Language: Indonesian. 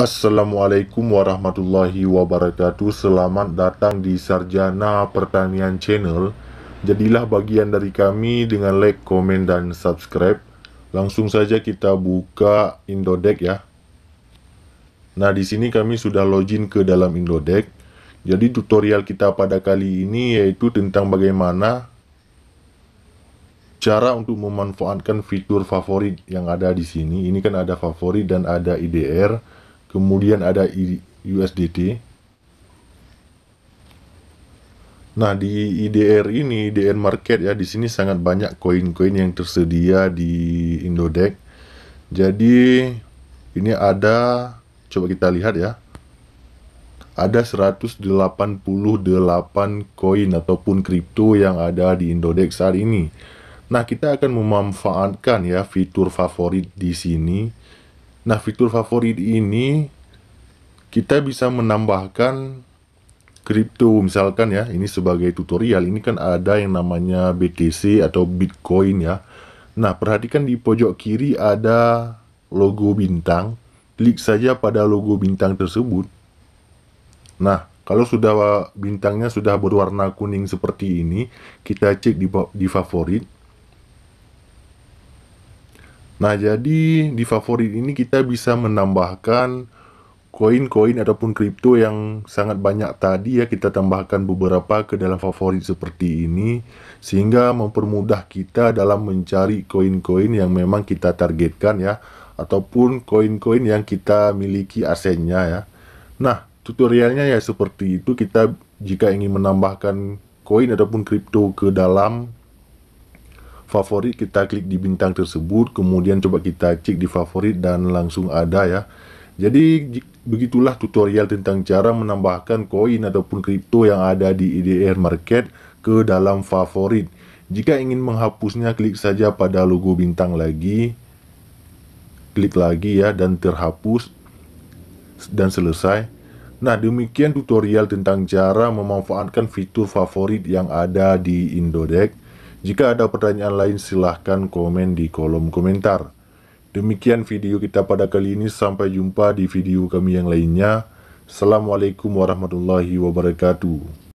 Assalamualaikum warahmatullahi wabarakatuh Selamat datang di Sarjana Pertanian Channel Jadilah bagian dari kami dengan like, komen, dan subscribe Langsung saja kita buka Indodeck ya Nah di sini kami sudah login ke dalam Indodeck Jadi tutorial kita pada kali ini yaitu tentang bagaimana Cara untuk memanfaatkan fitur favorit yang ada di sini Ini kan ada favorit dan ada IDR kemudian ada USDT. Nah, di IDR ini, IDR market ya, di sini sangat banyak koin-koin yang tersedia di Indodex. Jadi, ini ada coba kita lihat ya. Ada 188 koin ataupun kripto yang ada di Indodex saat ini. Nah, kita akan memanfaatkan ya fitur favorit di sini Nah, fitur favorit ini kita bisa menambahkan kripto misalkan ya. Ini sebagai tutorial, ini kan ada yang namanya BTC atau Bitcoin ya. Nah, perhatikan di pojok kiri ada logo bintang. Klik saja pada logo bintang tersebut. Nah, kalau sudah bintangnya sudah berwarna kuning seperti ini, kita cek di, di favorit Nah, jadi di favorit ini kita bisa menambahkan koin-koin ataupun kripto yang sangat banyak tadi ya kita tambahkan beberapa ke dalam favorit seperti ini sehingga mempermudah kita dalam mencari koin-koin yang memang kita targetkan ya ataupun koin-koin yang kita miliki asetnya ya. Nah, tutorialnya ya seperti itu kita jika ingin menambahkan koin ataupun kripto ke dalam favorit kita klik di bintang tersebut kemudian coba kita cek di favorit dan langsung ada ya jadi begitulah tutorial tentang cara menambahkan koin ataupun kripto yang ada di IDR e market ke dalam favorit jika ingin menghapusnya klik saja pada logo bintang lagi klik lagi ya dan terhapus dan selesai Nah, demikian tutorial tentang cara memanfaatkan fitur favorit yang ada di Indodex. Jika ada pertanyaan lain silahkan komen di kolom komentar. Demikian video kita pada kali ini, sampai jumpa di video kami yang lainnya. Assalamualaikum warahmatullahi wabarakatuh.